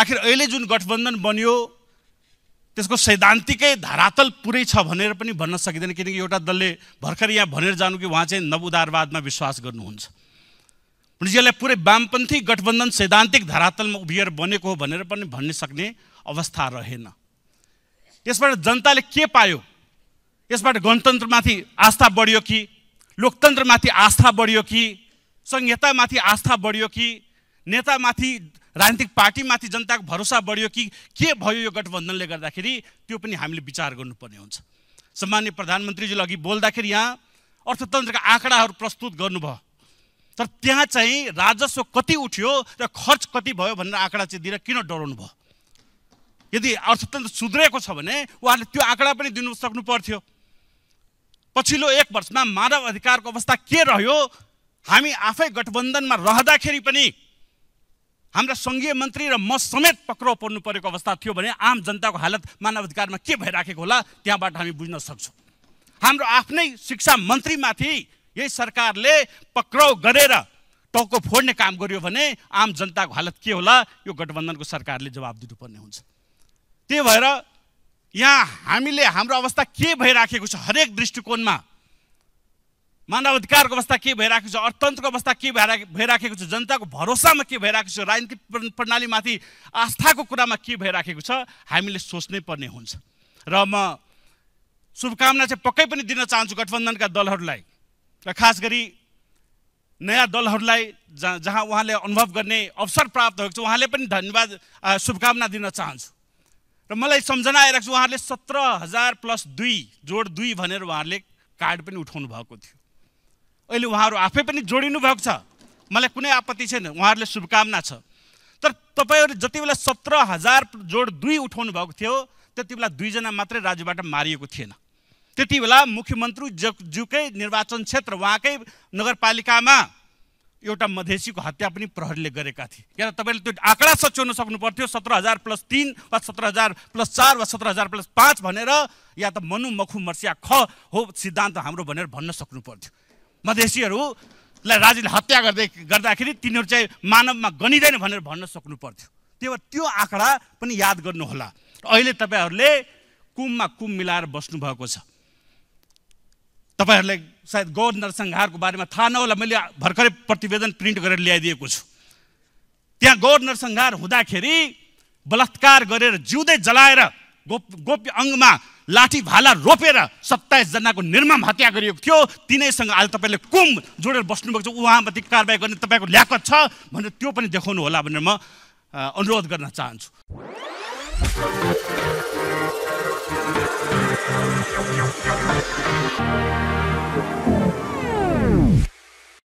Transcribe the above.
आखिर अहिले जुन गठबन्धन बन्यो त्यसको सैद्धान्तिकै धरातल पुरै छ भनेर पनि भन्न सकिँदैन किनकि एउटा दलले भर्खर यहाँ भनेर जानु कि उहाँ चाहिँ नवउदारवादमा विश्वास गर्नुहुन्छ भनेपछि यसलाई पुरै वामपन्थी गठबन्धन सैद्धान्तिक धरातलमा उभिएर बनेको हो भनेर पनि भन्न सक्ने अवस्था रहेन यसबाट जनताले के पायो यसबाट गणतन्त्रमाथि आस्था बढ्यो कि लोकतन्त्रमाथि आस्था बढ्यो कि संहितामाथि आस्था बढ्यो कि नेतामाथि राजनीतिक पार्टीमाथि जनताको भरोसा बढ्यो कि के भयो यो गठबन्धनले गर्दाखेरि त्यो पनि हामीले विचार गर्नुपर्ने हुन्छ सम्मान्य प्रधानमन्त्रीजीले अघि बोल्दाखेरि यहाँ अर्थतन्त्रका आँकडाहरू प्रस्तुत गर्नुभयो तर त्यहाँ चाहिँ राजस्व कति उठ्यो र खर्च कति भयो भनेर आँकडा चाहिँ दिएर किन डराउनु भयो यदि अर्थतन्त्र सुध्रेको छ भने उहाँले त्यो आँकडा पनि दिनु सक्नु पर्थ्यो पछिल्लो एक वर्षमा मानव अधिकारको अवस्था के रह्यो हामी आफै गठबन्धनमा रहँदाखेरि पनि हाम्रा सङ्घीय मन्त्री र म समेत पक्राउ पर्नु परेको अवस्था थियो भने आम जनताको हालत मानवाधिकारमा के भइराखेको होला त्यहाँबाट हामी बुझ्न सक्छौँ हाम्रो आफ्नै शिक्षा मन्त्रीमाथि यही सरकारले पक्राउ गरेर टाउको फोड्ने काम गर्यो भने आम जनताको हालत के होला यो गठबन्धनको सरकारले जवाब दिनुपर्ने हुन्छ त्यही भएर यहाँ हामीले हाम्रो अवस्था के भइराखेको छ हरेक दृष्टिकोणमा मानव अधिकारको अवस्था के भइरहेको छ अर्थतन्त्रको अवस्था के भइरा भइराखेको छ जनताको भरोसामा के भइरहेको छ राजनीतिक प्रणालीमाथि आस्थाको कुरामा के भइराखेको छ हामीले सोच्नै पर्ने हुन्छ र म शुभकामना चाहिँ पक्कै पनि दिन चाहन्छु गठबन्धनका दलहरूलाई र खास गरी नयाँ दलहरूलाई जहाँ जहाँ उहाँले अनुभव गर्ने अवसर प्राप्त भएको छ उहाँले पनि धन्यवाद शुभकामना दिन चाहन्छु र मलाई सम्झना आइरहेको छ उहाँहरूले सत्र हजार प्लस दुई जोड दुई भनेर उहाँहरूले कार्ड पनि उठाउनु भएको थियो अहिले उहाँहरू आफै पनि जोडिनु भएको छ मलाई कुनै आपत्ति छैन उहाँहरूले शुभकामना छ तर तपाईँहरू जति बेला सत्र हजार जोड दुई उठाउनु भएको थियो त्यति बेला दुईजना मात्रै राज्यबाट मारिएको थिएन त्यति बेला मुख्यमन्त्री जुकै निर्वाचन क्षेत्र उहाँकै नगरपालिकामा एउटा मधेसीको हत्या पनि प्रहरीले गरेका थिए किन तपाईँले त्यो आँकडा सच्याउन सक्नु पर्थ्यो सत्र हजार प्लस तिन वा सत्र हजार प्लस चार वा सत्र हजार प्लस पाँच भनेर या त मनु मखु मर्सिया ख हो सिद्धान्त हाम्रो भनेर भन्न सक्नु पर्थ्यो मधेसीहरूलाई राज्यले हत्या गर्दै गर्दाखेरि तिनीहरू चाहिँ मानवमा गनिँदैन भनेर भन्न सक्नु पर्थ्यो त्यही भएर त्यो आँकडा पनि याद गर्नुहोला अहिले तपाईँहरूले कुममा कुम मिलाएर बस्नुभएको छ तपाईँहरूलाई सायद गौर नरसंहारको बारेमा थाहा नहोला मैले भर्खरै प्रतिवेदन प्रिन्ट गरेर ल्याइदिएको छु त्यहाँ गौर नरसंहार हुँदाखेरि बलात्कार गरेर जिउँदै जलाएर गोप गोप्य अङ्गमा लाठी भाला रोपेर सत्ताइसजनाको निर्मम हत्या गरिएको थियो तिनैसँग अहिले तपाईँले कुम जोडेर बस्नुभएको छ उहाँमाथि कारवाही गर्ने तपाईँको ल्याकत छ भनेर त्यो पनि देखाउनु होला भनेर म अनुरोध गर्न चाहन्छु